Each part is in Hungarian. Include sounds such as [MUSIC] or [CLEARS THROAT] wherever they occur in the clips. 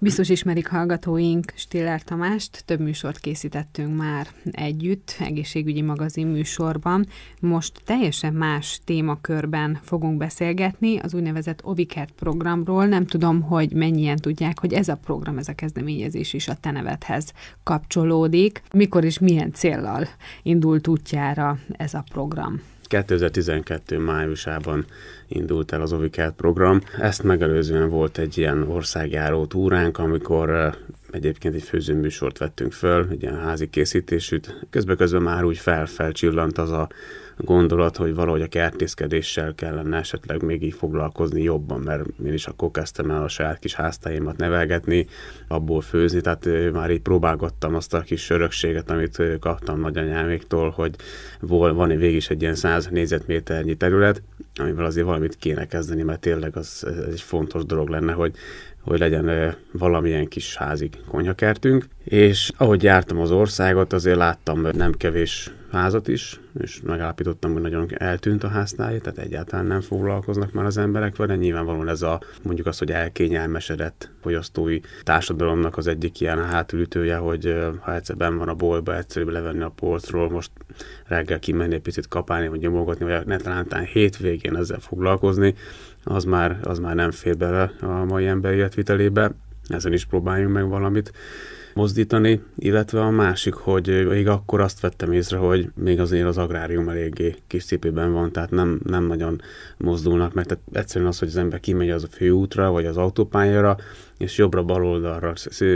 Biztos ismerik hallgatóink Stiller Tamást, több műsort készítettünk már együtt, egészségügyi magazin műsorban. Most teljesen más témakörben fogunk beszélgetni, az úgynevezett Oviket programról. Nem tudom, hogy mennyien tudják, hogy ez a program, ez a kezdeményezés is a nevedhez kapcsolódik. Mikor és milyen céllal indult útjára ez a program? 2012 májusában indult el az Ovikert program. Ezt megelőzően volt egy ilyen országjáró túránk, amikor eh, egyébként egy főzőműsort vettünk föl, egy ilyen házi készítésűt. Közben-közben már úgy felfelcsillant az a gondolat, hogy valahogy a kertészkedéssel kellene esetleg még így foglalkozni jobban, mert én is akkor kezdtem el a saját kis háztáimat nevelgetni, abból főzni, tehát már így próbálgattam azt a kis örökséget, amit kaptam nagyanyáméktól, hogy vol, van végig is egy ilyen 100 négyzetméternyi terület, amivel azért valamit kéne kezdeni, mert tényleg az ez egy fontos dolog lenne, hogy hogy legyen valamilyen kis házi konyhakertünk, és ahogy jártam az országot, azért láttam nem kevés házat is, és megállapítottam, hogy nagyon eltűnt a háztáj, tehát egyáltalán nem foglalkoznak már az emberek vele. Nyilvánvalóan ez a mondjuk az, hogy elkényelmesedett fogyasztói társadalomnak az egyik ilyen hátulütője, hogy ha egyszer ben van a boltba, egyszerűbb levenni a polcról, most reggel kimenni egy picit kapálni, vagy nyomogatni, vagy netlántán hétvégén ezzel foglalkozni, az már, az már nem fér bele a mai ember életvitelébe. Ezen is próbáljunk meg valamit mozdítani, illetve a másik, hogy még akkor azt vettem észre, hogy még azért az agrárium eléggé kis cipőben van, tehát nem, nem nagyon mozdulnak, mert egyszerűen az, hogy az ember kimegy az a főútra, vagy az autópályára, és jobbra-bal oldalra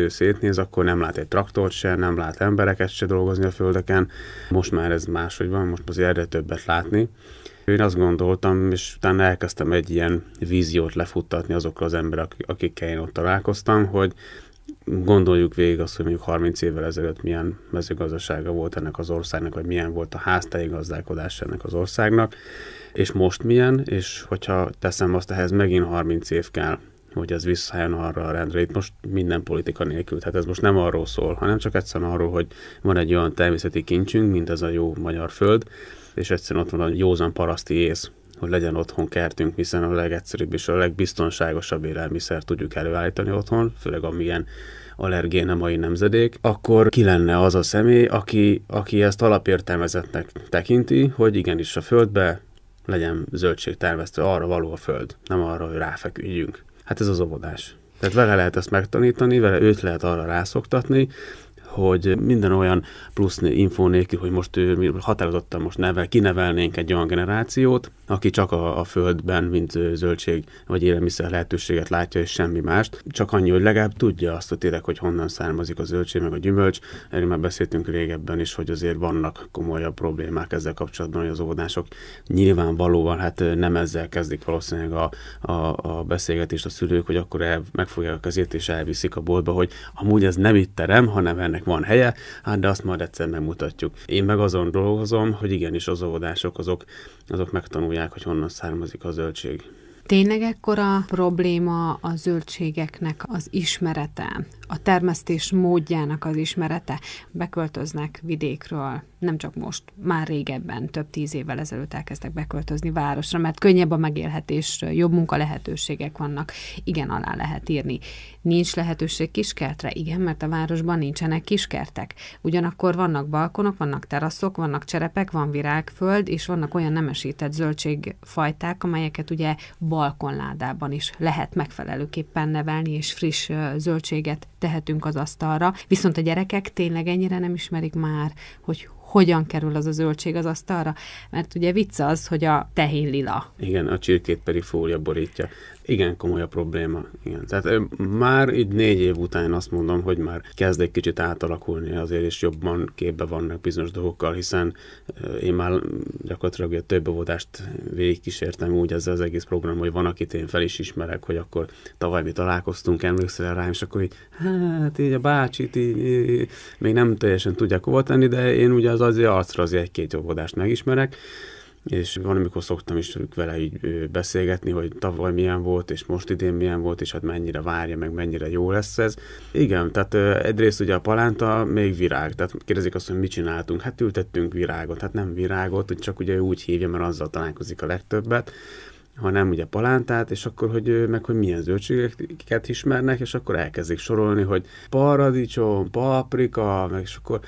szétnéz, akkor nem lát egy traktort se, nem lát embereket se dolgozni a földeken. Most már ez máshogy van, most azért erre többet látni. Én azt gondoltam, és utána elkezdtem egy ilyen víziót lefuttatni azokkal az emberek, akikkel én ott találkoztam, hogy gondoljuk végig azt, hogy mondjuk 30 évvel ezelőtt milyen mezőgazdasága volt ennek az országnak, vagy milyen volt a háztáji gazdálkodás ennek az országnak, és most milyen, és hogyha teszem azt, ehhez megint 30 év kell, hogy ez visszajön arra a rendre. Itt most minden politika nélkül, tehát ez most nem arról szól, hanem csak egyszerűen arról, hogy van egy olyan természeti kincsünk, mint ez a jó magyar föld, és egyszerűen ott van a józan paraszti ész, hogy legyen otthon kertünk, hiszen a legegyszerűbb és a legbiztonságosabb élelmiszer tudjuk előállítani otthon, főleg amilyen allergén a mai nemzedék, akkor ki lenne az a személy, aki, aki ezt alapértelmezetnek tekinti, hogy igenis a földbe legyen zöldség termesztve arra való a föld, nem arra, hogy ráfeküdjünk. Hát ez az óvodás. Tehát vele lehet ezt megtanítani, vele őt lehet arra rászoktatni, hogy minden olyan plusz infó nélkül, hogy most ő határozottan most nevel, kinevelnénk egy olyan generációt, aki csak a, a földben, mint zöldség vagy élelmiszer lehetőséget látja, és semmi mást. Csak annyi, hogy legalább tudja azt, a tényleg, hogy honnan származik a zöldség, meg a gyümölcs. Erről már beszéltünk régebben is, hogy azért vannak komolyabb problémák ezzel kapcsolatban, hogy az óvodások nyilvánvalóan hát nem ezzel kezdik valószínűleg a, a, a beszélgetést a szülők, hogy akkor el, megfogják a kezét és elviszik a boltba, hogy amúgy ez nem itt terem, hanem ennek ennek van helye, hát de azt majd egyszer megmutatjuk. Én meg azon dolgozom, hogy igenis az óvodások azok, azok megtanulják, hogy honnan származik a zöldség. Tényleg ekkora probléma a zöldségeknek az ismerete, a termesztés módjának az ismerete. Beköltöznek vidékről, nem csak most, már régebben, több tíz évvel ezelőtt elkezdtek beköltözni városra, mert könnyebb a megélhetés, jobb munka lehetőségek vannak. Igen, alá lehet írni. Nincs lehetőség kiskertre? Igen, mert a városban nincsenek kiskertek. Ugyanakkor vannak balkonok, vannak teraszok, vannak cserepek, van virágföld, és vannak olyan nemesített zöldségfajták, amelyeket ugye balkonládában is lehet megfelelőképpen nevelni, és friss zöldséget tehetünk az asztalra. Viszont a gyerekek tényleg ennyire nem ismerik már, hogy hogyan kerül az a zöldség az asztalra, mert ugye vicc az, hogy a tehén lila. Igen, a csirkét pedig fólia borítja igen komoly a probléma. Igen. Tehát már így négy év után azt mondom, hogy már kezd egy kicsit átalakulni azért, és jobban képbe vannak bizonyos dolgokkal, hiszen én már gyakorlatilag a több óvodást végigkísértem úgy ezzel az egész program, hogy van, akit én fel is ismerek, hogy akkor tavaly mi találkoztunk, emlékszel rám, és akkor így, hát így a bácsit így, így, így még nem teljesen tudják hova tenni, de én ugye az azért arcra azért egy-két óvodást megismerek, és van, amikor szoktam is vele így beszélgetni, hogy tavaly milyen volt, és most idén milyen volt, és hát mennyire várja, meg mennyire jó lesz ez. Igen, tehát egyrészt ugye a palánta még virág, tehát kérdezik azt, hogy mit csináltunk. Hát ültettünk virágot, hát nem virágot, csak ugye úgy hívja, mert azzal találkozik a legtöbbet hanem ugye palántát, és akkor, hogy meg, hogy milyen zöldségeket ismernek, és akkor elkezdik sorolni, hogy paradicsom, paprika, meg és akkor,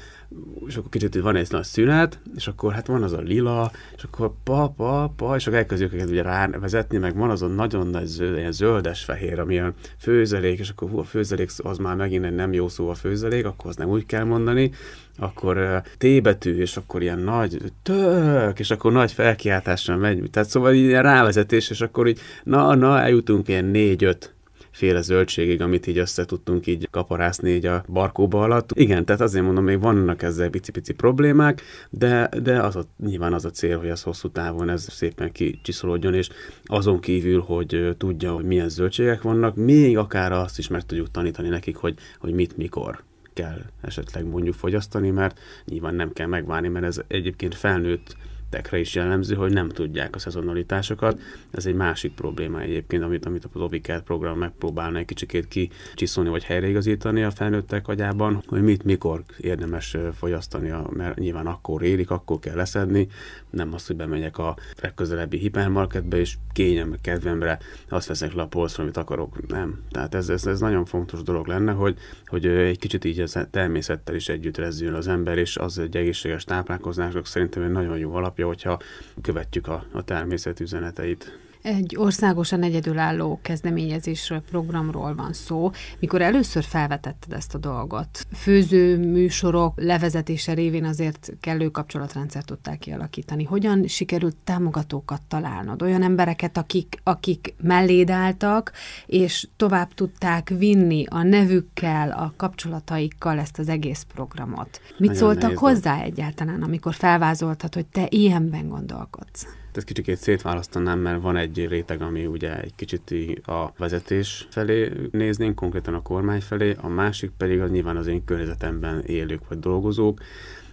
és akkor kicsit van egy nagy szünet, és akkor hát van az a lila, és akkor pa, pa, pa, és akkor elkezdjük őket ugye rávezetni, meg van az a nagyon nagy zöld, ilyen zöldes fehér, ami a főzelék, és akkor hú, a főzelék az már megint egy nem jó szó a főzelék, akkor az nem úgy kell mondani, akkor tébetű, és akkor ilyen nagy tök, és akkor nagy felkiáltással megy. Tehát szóval ilyen rávezetés, és akkor így na, na, eljutunk ilyen négy-öt féle zöldségig, amit így össze tudtunk így kaparászni így a barkóba alatt. Igen, tehát azért mondom, még vannak ezzel pici-pici problémák, de, de az a, nyilván az a cél, hogy ez hosszú távon ez szépen kicsiszolódjon, és azon kívül, hogy tudja, hogy milyen zöldségek vannak, még akár azt is meg tudjuk tanítani nekik, hogy, hogy mit, mikor kell esetleg mondjuk fogyasztani, mert nyilván nem kell megvárni, mert ez egyébként felnőtt tekre is jellemző, hogy nem tudják a szezonalitásokat. Ez egy másik probléma egyébként, amit, amit a Lovikert program megpróbálna egy kicsikét kicsiszolni vagy helyreigazítani a felnőttek agyában, hogy mit, mikor érdemes fogyasztani, mert nyilván akkor érik, akkor kell leszedni, nem azt, hogy bemegyek a legközelebbi hipermarketbe, és kényem, kedvemre azt veszek le a polcra, amit akarok. Nem. Tehát ez, ez, ez nagyon fontos dolog lenne, hogy, hogy egy kicsit így a természettel is együtt rezzüljön az ember, és az egy egészséges táplálkozásnak szerintem egy nagyon jó alap alapja, hogyha követjük a, a természet üzeneteit. Egy országosan egyedülálló kezdeményezésről, programról van szó. Mikor először felvetetted ezt a dolgot, főző műsorok levezetése révén azért kellő kapcsolatrendszert tudták kialakítani. Hogyan sikerült támogatókat találnod? Olyan embereket, akik, akik melléd álltak, és tovább tudták vinni a nevükkel, a kapcsolataikkal ezt az egész programot. Mit Nagyon szóltak nehéz, hozzá egyáltalán, amikor felvázoltad, hogy te ilyenben gondolkodsz? Hát ezt kicsit szétválasztanám, mert van egy réteg, ami ugye egy kicsit a vezetés felé néznénk, konkrétan a kormány felé, a másik pedig az nyilván az én környezetemben élők vagy dolgozók,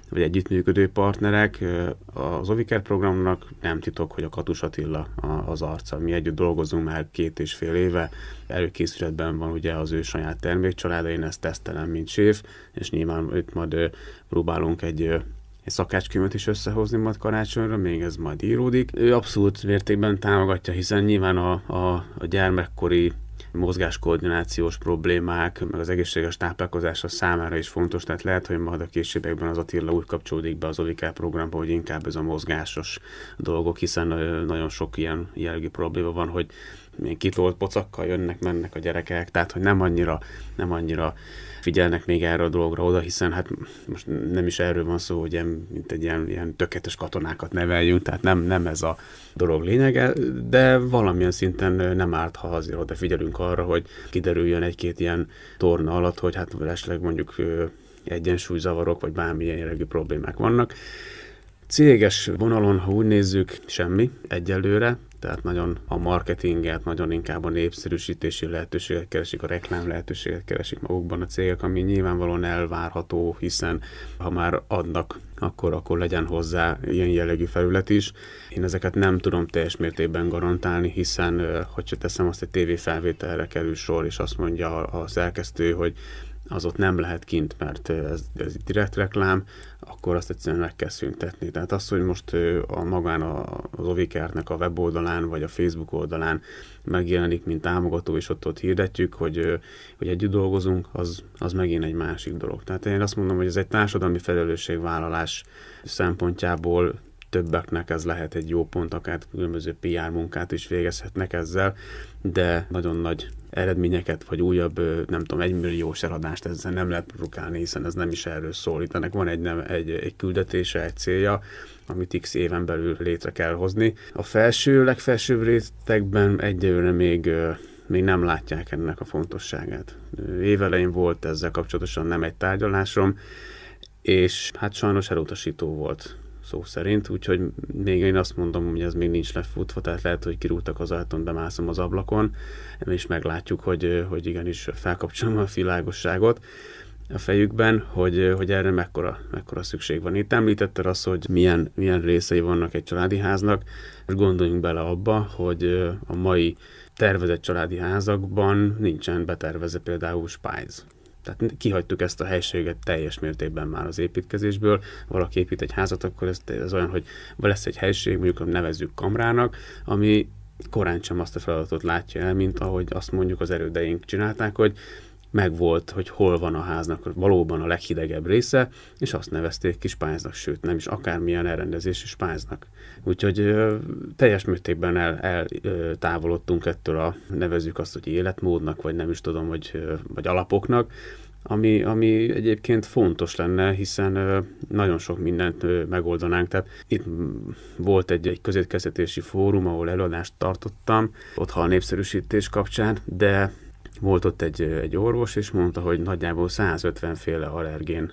vagy együttműködő partnerek. Az Oviker programnak nem titok, hogy a Katus Attila az arca. Mi együtt dolgozunk már két és fél éve, előkészületben van ugye az ő saját termékcsaláda, én ezt tesztelem, mint séf, és nyilván itt majd próbálunk egy szakácskönyvet is összehozni majd karácsonyra, még ez majd íródik. Ő abszolút mértékben támogatja, hiszen nyilván a, a, a gyermekkori mozgáskoordinációs problémák, meg az egészséges táplálkozása számára is fontos, tehát lehet, hogy majd a későbbiekben az Attila úgy kapcsolódik be az OVK programba, hogy inkább ez a mozgásos dolgok, hiszen nagyon sok ilyen jellegű probléma van, hogy milyen kitolt pocakkal jönnek, mennek a gyerekek, tehát hogy nem annyira, nem annyira figyelnek még erre a dologra oda, hiszen hát most nem is erről van szó, hogy ilyen, mint egy ilyen, ilyen tökéletes katonákat neveljünk, tehát nem, nem ez a dolog lényege, de valamilyen szinten nem árt, ha azért odafigyelünk arra, hogy kiderüljön egy-két ilyen torna alatt, hogy hát esetleg mondjuk egyensúlyzavarok, vagy bármilyen jellegű problémák vannak. Céges vonalon, ha úgy nézzük, semmi egyelőre, tehát nagyon a marketinget, nagyon inkább a népszerűsítési lehetőséget keresik, a reklám lehetőséget keresik magukban a cégek, ami nyilvánvalóan elvárható, hiszen ha már adnak, akkor, akkor legyen hozzá ilyen jellegű felület is. Én ezeket nem tudom teljes mértékben garantálni, hiszen hogyha teszem azt, egy felvételre kerül sor, és azt mondja a szerkesztő, hogy az ott nem lehet kint, mert ez, ez direkt reklám, akkor azt egyszerűen meg kell szüntetni. Tehát az, hogy most a magán az Ovikertnek a weboldalán vagy a Facebook oldalán megjelenik, mint támogató, és ott, ott hirdetjük, hogy, hogy együtt dolgozunk, az, az megint egy másik dolog. Tehát én azt mondom, hogy ez egy társadalmi felelősségvállalás szempontjából többeknek ez lehet egy jó pont, akár különböző PR munkát is végezhetnek ezzel, de nagyon nagy eredményeket, vagy újabb, nem tudom, egymilliós eladást ezzel nem lehet produkálni, hiszen ez nem is erről szól. Itt ennek van egy, nem, egy, egy küldetése, egy célja, amit x éven belül létre kell hozni. A felső, legfelsőbb rétegben egyelőre még még nem látják ennek a fontosságát. Évelején volt ezzel kapcsolatosan nem egy tárgyalásom, és hát sajnos elutasító volt szó szerint, úgyhogy még én azt mondom, hogy ez még nincs lefutva, tehát lehet, hogy kirúgtak az ajtón, bemászom az ablakon, és meglátjuk, hogy, hogy igenis felkapcsolom a világosságot a fejükben, hogy, hogy erre mekkora, mekkora szükség van. Itt említetted azt, hogy milyen, milyen részei vannak egy családi háznak, és gondoljunk bele abba, hogy a mai tervezett családi házakban nincsen betervezve például spájz. Tehát kihagytuk ezt a helységet teljes mértékben már az építkezésből. Valaki épít egy házat, akkor ez, ez olyan, hogy lesz egy helység, mondjuk nevezzük kamrának, ami korán sem azt a feladatot látja el, mint ahogy azt mondjuk az erődeink csinálták, hogy megvolt, hogy hol van a háznak valóban a leghidegebb része, és azt nevezték ki spájznak, sőt nem is akármilyen elrendezési spájznak. Úgyhogy ö, teljes mértékben eltávolodtunk el, ettől a, nevezük azt, hogy életmódnak, vagy nem is tudom, hogy, vagy alapoknak, ami, ami egyébként fontos lenne, hiszen ö, nagyon sok mindent ö, megoldanánk. Tehát itt volt egy, egy közétkezetési fórum, ahol előadást tartottam, ott a népszerűsítés kapcsán, de volt ott egy, egy orvos, és mondta, hogy nagyjából 150 féle allergén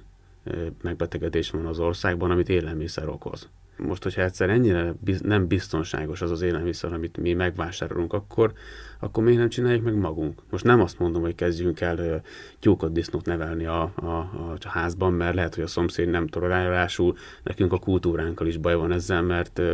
megbetegedés van az országban, amit élelmiszer okoz most, hogyha egyszer ennyire biz, nem biztonságos az az élelmiszer, amit mi megvásárolunk, akkor, akkor miért nem csináljuk meg magunk? Most nem azt mondom, hogy kezdjünk el uh, tyúkot, disznót nevelni a, a, a, a házban, mert lehet, hogy a szomszéd nem tolerálású, nekünk a kultúránkkal is baj van ezzel, mert uh,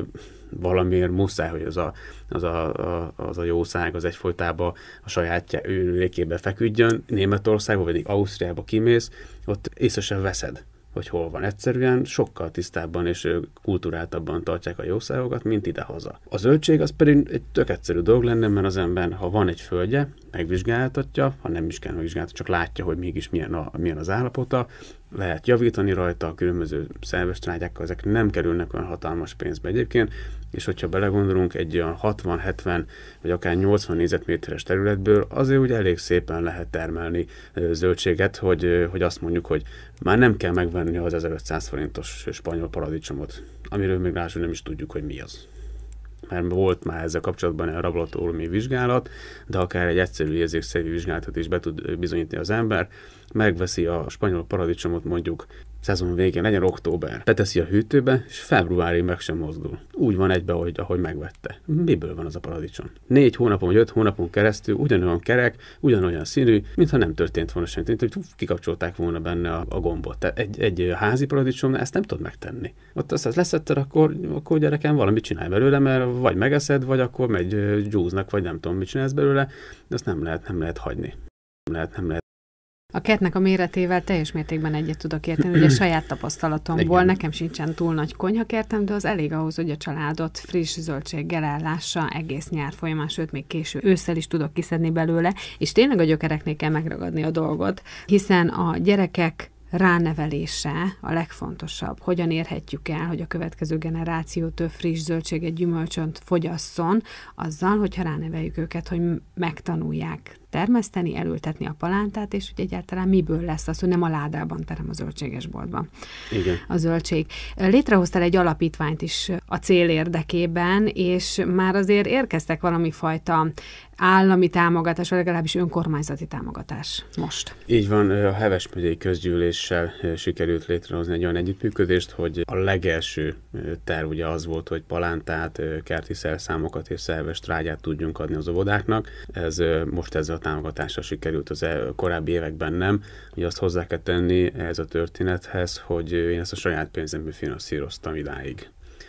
valamiért muszáj, hogy az a, az a, a, az a jószág az egyfolytában a sajátja őlékébe feküdjön. Németországba, vagy Ausztriába kimész, ott észre sem veszed hogy hol van. Egyszerűen sokkal tisztábban és kulturáltabban tartják a jószágokat, mint idehaza. A zöldség az pedig egy tök egyszerű dolog lenne, mert az ember, ha van egy földje, megvizsgáltatja, ha nem is kell megvizsgáltatni, csak látja, hogy mégis milyen, a, milyen az állapota, lehet javítani rajta a különböző szerves trágyákkal, ezek nem kerülnek olyan hatalmas pénzbe egyébként, és hogyha belegondolunk egy olyan 60-70 vagy akár 80 négyzetméteres területből, azért úgy elég szépen lehet termelni zöldséget, hogy, hogy azt mondjuk, hogy már nem kell megvenni az 1500 forintos spanyol paradicsomot, amiről még rá nem is tudjuk, hogy mi az. Mert volt már ezzel kapcsolatban egy rablatólmi vizsgálat, de akár egy egyszerű érzékszerű vizsgálatot is be tud bizonyítani az ember, megveszi a spanyol paradicsomot mondjuk szezon végén, legyen október, beteszi a hűtőbe, és februárig meg sem mozdul. Úgy van egybe, hogy, ahogy megvette. Miből van az a paradicsom? Négy hónapon vagy öt hónapon keresztül ugyanolyan kerek, ugyanolyan színű, mintha nem történt volna semmi, mint hogy kikapcsolták volna benne a, a gombot. Tehát egy, egy házi paradicsom ezt nem tud megtenni. Ott azt, azt leszetted, akkor, akkor gyerekem valamit csinál belőle, mert vagy megeszed, vagy akkor megy gyúznak, vagy nem tudom, mit csinálsz belőle, de azt nem lehet, nem lehet hagyni. Nem lehet, nem lehet a kertnek a méretével teljes mértékben egyet tudok érteni, ugye [CLEARS THROAT] saját tapasztalatomból, Igen. nekem sincsen túl nagy konyhakertem, de az elég ahhoz, hogy a családot friss zöldséggel ellássa egész nyár folyamán, sőt még késő ősszel is tudok kiszedni belőle, és tényleg a gyökereknél kell megragadni a dolgot, hiszen a gyerekek ránevelése a legfontosabb. Hogyan érhetjük el, hogy a következő generáció több friss zöldséget, gyümölcsönt fogyasszon, azzal, hogyha ráneveljük őket, hogy megtanulják termeszteni, elültetni a palántát, és hogy egyáltalán miből lesz az, hogy nem a ládában terem a zöldségesboltban Igen. a zöldség. Létrehoztál egy alapítványt is a cél érdekében, és már azért érkeztek valami fajta állami támogatás, vagy legalábbis önkormányzati támogatás most. Így van, a Heves megyei közgyűléssel eh, sikerült létrehozni egy olyan együttműködést, hogy a legelső eh, terv ugye az volt, hogy palántát, eh, kerti szerszámokat és szerves trágyát tudjunk adni az óvodáknak. Ez most ez a támogatásra sikerült az el, korábbi években nem. Ugye azt hozzá kell tenni ehhez a történethez, hogy én ezt a saját pénzemből finanszíroztam idáig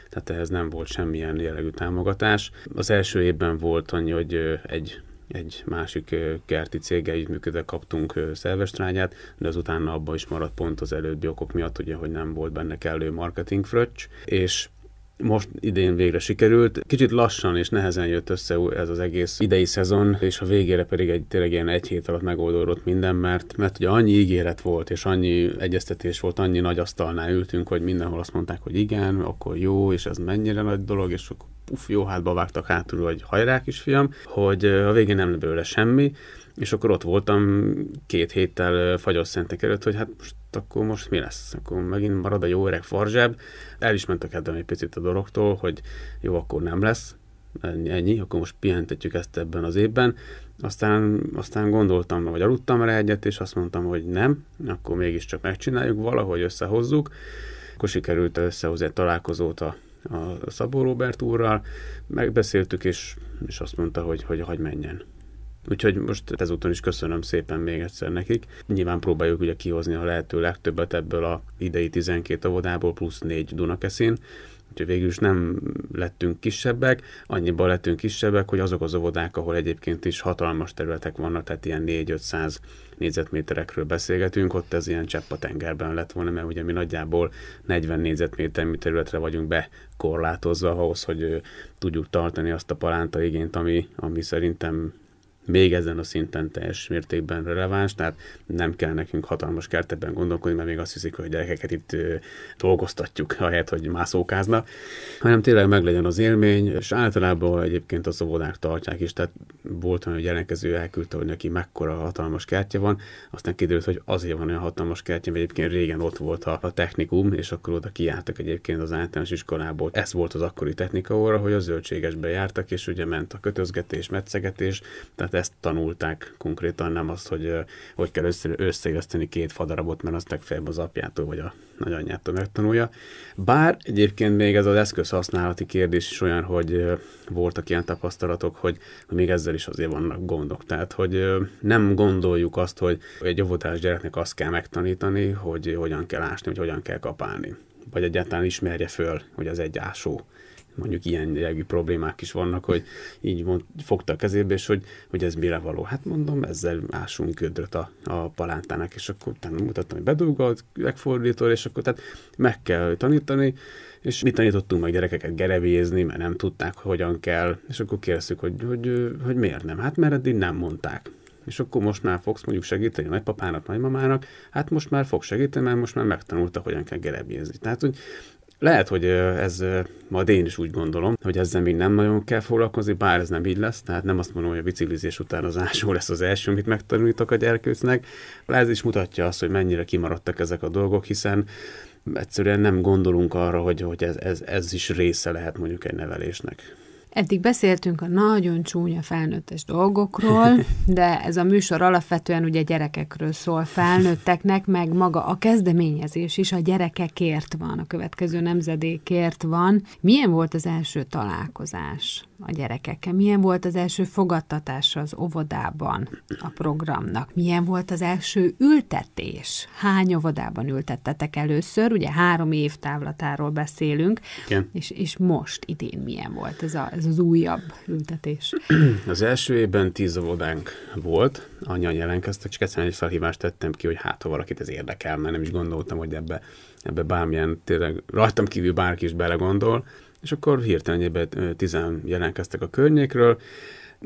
tehát ehhez nem volt semmilyen jellegű támogatás. Az első évben volt annyi, hogy egy egy másik kerti cég együttműködve kaptunk szervestrányát, de az utána abba is maradt pont az előbbi okok miatt, ugye, hogy nem volt benne kellő marketing fröccs, és most idén végre sikerült. Kicsit lassan és nehezen jött össze ez az egész idei szezon, és a végére pedig egy, tényleg ilyen egy hét alatt megoldódott minden, mert, mert ugye annyi ígéret volt, és annyi egyeztetés volt, annyi nagy asztalnál ültünk, hogy mindenhol azt mondták, hogy igen, akkor jó, és ez mennyire nagy dolog, és akkor puf, jó hátba vágtak hátul, hogy hajrá kisfiam, hogy a végén nem lebőle semmi, és akkor ott voltam két héttel fagyos szentek előtt, hogy hát most Hát akkor most mi lesz? Akkor megint marad a jó öreg farzsáb. El is ment a hát kedvem egy picit a dologtól, hogy jó, akkor nem lesz, ennyi, akkor most pihentetjük ezt ebben az évben. Aztán, aztán gondoltam, vagy aludtam rá egyet, és azt mondtam, hogy nem, akkor mégiscsak megcsináljuk, valahogy összehozzuk. Akkor sikerült összehozni egy találkozót a, a Szabó Robert úrral, megbeszéltük, és, és azt mondta, hogy, hogy hagyj menjen. Úgyhogy most ezúton is köszönöm szépen még egyszer nekik. Nyilván próbáljuk ugye kihozni a lehető legtöbbet ebből a idei 12 óvodából, plusz 4 Dunakeszin úgyhogy végül is nem lettünk kisebbek, annyiban lettünk kisebbek, hogy azok az óvodák, ahol egyébként is hatalmas területek vannak, tehát ilyen 4-500 négyzetméterekről beszélgetünk, ott ez ilyen csepp a tengerben lett volna, mert ugye mi nagyjából 40 négyzetméternyi területre vagyunk bekorlátozva, ahhoz, hogy tudjuk tartani azt a palánta igényt, ami, ami szerintem még ezen a szinten teljes mértékben releváns, tehát nem kell nekünk hatalmas kertebben gondolkodni, mert még azt hiszik, hogy a gyerekeket itt dolgoztatjuk, ahelyett, hogy mászókáznak, hanem tényleg meglegyen az élmény, és általában egyébként az szobodák tartják is, tehát volt olyan gyerekező elküldte, hogy neki mekkora hatalmas kertje van, aztán kiderült, hogy azért van olyan hatalmas kertje, mert egyébként régen ott volt a, a technikum, és akkor oda kiálltak egyébként az általános iskolából. Ez volt az akkori technika óra, hogy a zöldségesbe jártak, és ugye ment a kötözgetés, metszegetés, tehát ezt tanulták konkrétan, nem azt, hogy hogy kell össze, összeilleszteni két fadarabot, mert azt legfeljebb az apjától vagy a nagyanyjától megtanulja. Bár egyébként még ez az eszköz használati kérdés is olyan, hogy voltak ilyen tapasztalatok, hogy még ezzel is azért vannak gondok. Tehát, hogy nem gondoljuk azt, hogy egy óvodás gyereknek azt kell megtanítani, hogy hogyan kell ásni, hogy hogyan kell kapálni vagy egyáltalán ismerje föl, hogy az egy ásó mondjuk ilyen jellegű problémák is vannak, hogy így mond, fogta a kezébe, és hogy, hogy ez mire való. Hát mondom, ezzel ásunk ködröt a, a palántának, és akkor utána mutattam, hogy bedugod, megfordítod, és akkor tehát meg kell tanítani, és mi tanítottunk meg gyerekeket gerevézni, mert nem tudták, hogyan kell, és akkor kérdeztük, hogy, hogy, hogy, hogy miért nem. Hát mert eddig nem mondták és akkor most már fogsz mondjuk segíteni a nagypapának, nagymamának, hát most már fog segíteni, mert most már megtanulta, hogyan kell gerebézni. Tehát, hogy lehet, hogy ez majd én is úgy gondolom, hogy ezzel még nem nagyon kell foglalkozni, bár ez nem így lesz, tehát nem azt mondom, hogy a biciklizés után az ásó lesz az első, amit megtanultak a gyerkőcnek. Ez is mutatja azt, hogy mennyire kimaradtak ezek a dolgok, hiszen egyszerűen nem gondolunk arra, hogy, hogy ez, ez, ez is része lehet mondjuk egy nevelésnek. Eddig beszéltünk a nagyon csúnya felnőttes dolgokról, [LAUGHS] de ez a műsor alapvetően ugye gyerekekről szól felnőtteknek, meg maga a kezdeményezés is a gyerekekért van, a következő nemzedékért van. Milyen volt az első találkozás? a gyerekekkel? Milyen volt az első fogadtatása az óvodában a programnak? Milyen volt az első ültetés? Hány óvodában ültettetek először? Ugye három év távlatáról beszélünk, Igen. És, és most idén milyen volt ez, a, ez az újabb ültetés? [CLEARS THROAT] Az első évben tíz óvodánk volt, Anya jelentkeztek, csak egyszerűen egy felhívást tettem ki, hogy hát ha valakit ez érdekel, mert nem is gondoltam, hogy ebbe, ebbe bármilyen, tényleg rajtam kívül bárki is belegondol, és akkor hirtelen tizen jelentkeztek a környékről,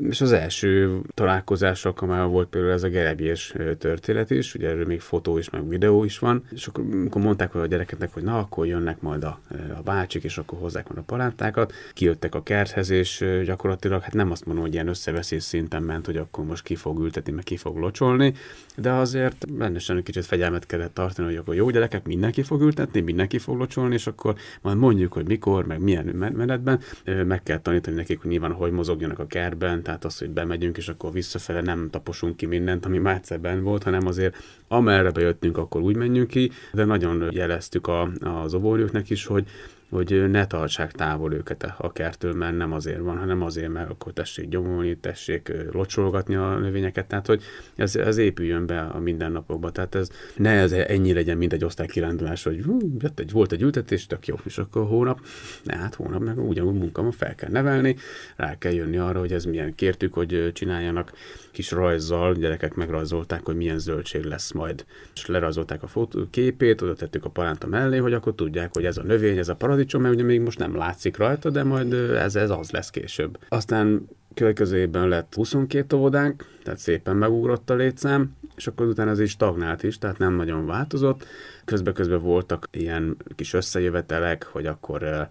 és az első találkozás alkalmával volt például ez a gerebiés történet is, ugye erről még fotó is, meg videó is van, és akkor, mm, amikor mondták hogy a gyerekeknek, hogy na, akkor jönnek majd a, a bácsik, és akkor hozzák majd a palántákat, kijöttek a kerthez, és gyakorlatilag, hát nem azt mondom, hogy ilyen összeveszés szinten ment, hogy akkor most ki fog ültetni, meg ki fog locsolni, de azért rendesen egy kicsit fegyelmet kellett tartani, hogy akkor jó gyerekek, mindenki fog ültetni, mindenki fog locsolni, és akkor majd mondjuk, hogy mikor, meg milyen menetben, meg kell tanítani nekik, hogy nyilván hogy mozogjanak a kertben, tehát az, hogy bemegyünk, és akkor visszafele nem taposunk ki mindent, ami már egyszerben volt, hanem azért amerre bejöttünk, akkor úgy menjünk ki, de nagyon jeleztük a, az óvónőknek is, hogy hogy ne tartsák távol őket a kertől, mert nem azért van, hanem azért, mert akkor tessék gyomolni, tessék locsolgatni a növényeket, tehát hogy ez, ez épüljön be a mindennapokba, tehát ez ne ez ennyi legyen, mint egy osztálykirándulás, hogy hú, jött egy, volt egy ültetés, tök jó, és akkor hónap, ne, hát hónap meg ugyanúgy munkában fel kell nevelni, rá kell jönni arra, hogy ez milyen kértük, hogy csináljanak kis rajzzal, gyerekek megrajzolták, hogy milyen zöldség lesz majd, és lerajzolták a fotó képét, oda tettük a palánta mellé, hogy akkor tudják, hogy ez a növény, ez a paradicsom, paradicsom, mert ugye még most nem látszik rajta, de majd ez, ez az lesz később. Aztán következő évben lett 22 óvodánk, tehát szépen megugrott a létszám, és akkor utána ez is stagnált is, tehát nem nagyon változott. Közben-közben voltak ilyen kis összejövetelek, hogy akkor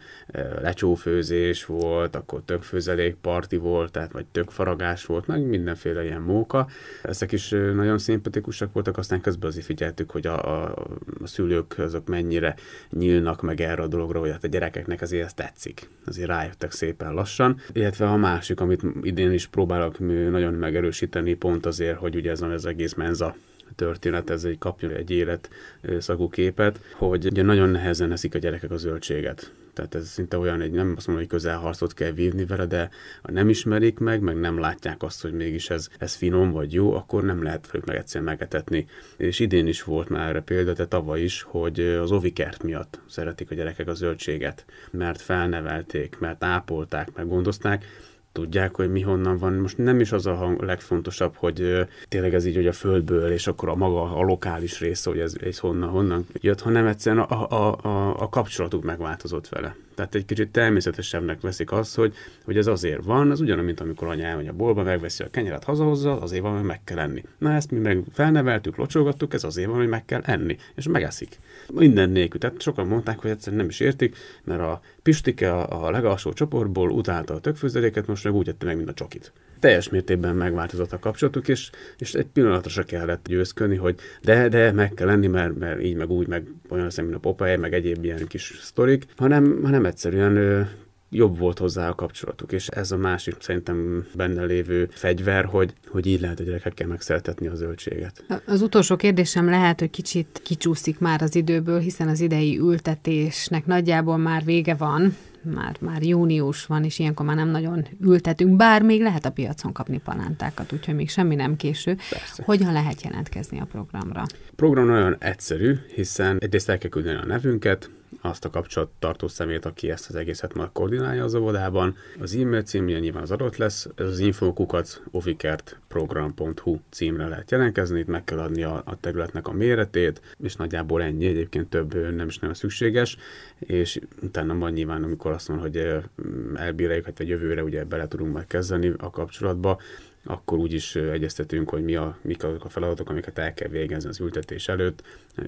lecsófőzés volt, akkor tökfőzelék parti volt, tehát vagy tökfaragás volt, meg mindenféle ilyen móka. Ezek is nagyon szimpatikusak voltak, aztán közben azért figyeltük, hogy a, a, a szülők azok mennyire nyílnak meg erre a dologra, hogy hát a gyerekeknek azért ez tetszik. Azért rájöttek szépen lassan. Illetve a másik, amit idén is próbálok nagyon megerősíteni, tenni, pont azért, hogy ugye ez az egész menza történet, ez egy kapja egy élet szagú képet, hogy ugye nagyon nehezen eszik a gyerekek a zöldséget. Tehát ez szinte olyan egy, nem azt mondom, hogy közelharcot kell vívni vele, de ha nem ismerik meg, meg nem látják azt, hogy mégis ez, ez finom vagy jó, akkor nem lehet velük meg egyszerűen megetetni. És idén is volt már erre példa, de tavaly is, hogy az ovikert miatt szeretik a gyerekek a zöldséget, mert felnevelték, mert ápolták, mert gondozták, tudják, hogy mi honnan van. Most nem is az a hang, legfontosabb, hogy tényleg ez így, hogy a földből, és akkor a maga a lokális rész, hogy ez, ez honnan, honnan jött, hanem egyszerűen a, a, a, a kapcsolatuk megváltozott vele. Tehát egy kicsit természetesebbnek veszik azt, hogy, hogy ez azért van, az ugyanúgy, mint amikor anya elmegy a bolba, megveszi a kenyeret, hazahozza, azért van, hogy meg kell enni. Na ezt mi meg felneveltük, locsolgattuk, ez azért van, hogy meg kell enni, és megeszik. Minden nélkül. Tehát sokan mondták, hogy egyszerűen nem is értik, mert a Pistike a, a legalsó csoportból utálta a tökfőzeléket, most meg úgy ette meg, mint a csokit teljes mértékben megváltozott a kapcsolatuk, és, és egy pillanatra se kellett győzködni, hogy de, de meg kell lenni, mert, mert így, meg úgy, meg olyan szemben a Popeye, meg egyéb ilyen kis sztorik, hanem, hanem egyszerűen jobb volt hozzá a kapcsolatuk, és ez a másik szerintem benne lévő fegyver, hogy, hogy így lehet a gyerekekkel megszeretetni a zöldséget. Az utolsó kérdésem lehet, hogy kicsit kicsúszik már az időből, hiszen az idei ültetésnek nagyjából már vége van, már, már június van, és ilyenkor már nem nagyon ültetünk, bár még lehet a piacon kapni palántákat, úgyhogy még semmi nem késő. Persze. Hogyan lehet jelentkezni a programra? A program nagyon egyszerű, hiszen egyrészt el kell küldeni a nevünket, azt a kapcsolattartó szemét, aki ezt az egészet már koordinálja az óvodában. Az e-mail cím nyilván az adott lesz, ez az infokukat ovikertprogram.hu címre lehet jelentkezni, itt meg kell adni a, a területnek a méretét, és nagyjából ennyi, egyébként több nem is nagyon szükséges, és utána van nyilván, amikor azt mondom, hogy elbíráljuk, hát a jövőre ugye bele tudunk majd kezdeni a kapcsolatba, akkor úgy is egyeztetünk, hogy mi a, mik azok a feladatok, amiket el kell végezni az ültetés előtt.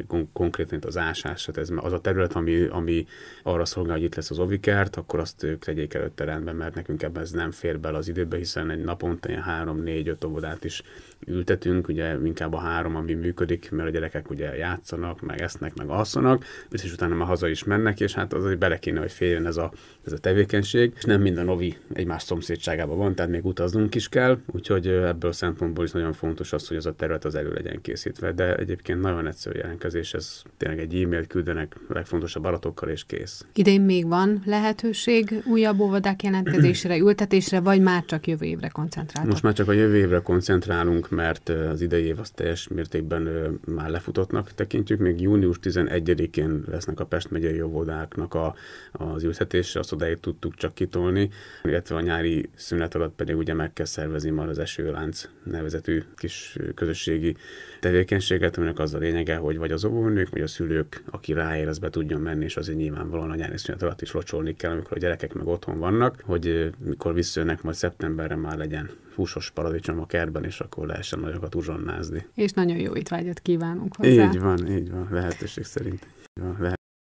Kon- konkrétan itt az ásás, tehát ez az a terület, ami, ami arra szolgál, hogy itt lesz az ovikert, akkor azt ők tegyék előtte rendben, mert nekünk ebben ez nem fér bele az időbe, hiszen egy naponta ilyen három, négy, öt óvodát is ültetünk, ugye inkább a három, ami működik, mert a gyerekek ugye játszanak, meg esznek, meg alszanak, és utána már haza is mennek, és hát az, hogy bele kéne, hogy férjen ez a, ez a tevékenység, és nem minden ovi egymás szomszédságában van, tehát még utaznunk is kell, Úgyhogy ebből a szempontból is nagyon fontos az, hogy az a terület az elő legyen készítve, de egyébként nagyon egyszerű jelentkezés, ez tényleg egy e-mailt küldenek legfontosabb adatokkal, és kész. Idén még van lehetőség újabb óvodák jelentkezésre, [CLEARS THROAT] ültetésre, vagy már csak jövő évre koncentrálunk? Most már csak a jövő évre koncentrálunk, mert az idei év azt teljes mértékben már lefutottnak tekintjük. Még június 11-én lesznek a Pest megyei óvodáknak a, az ültetése, azt odáig tudtuk csak kitolni, illetve a nyári szünet alatt pedig ugye meg kell szervezni már az Esőlánc nevezetű kis közösségi tevékenységet, aminek az a lényege, hogy vagy az óvónők, vagy a szülők, aki ráér, az be tudjon menni, és azért nyilvánvalóan a nyári szünet alatt is locsolni kell, amikor a gyerekek meg otthon vannak, hogy mikor visszajönnek majd szeptemberre már legyen húsos paradicsom a kertben, és akkor lehessen nagyokat uzsonnázni. És nagyon jó itt vágyat kívánunk hozzá. Így van, így van, lehetőség szerint. Van, lehet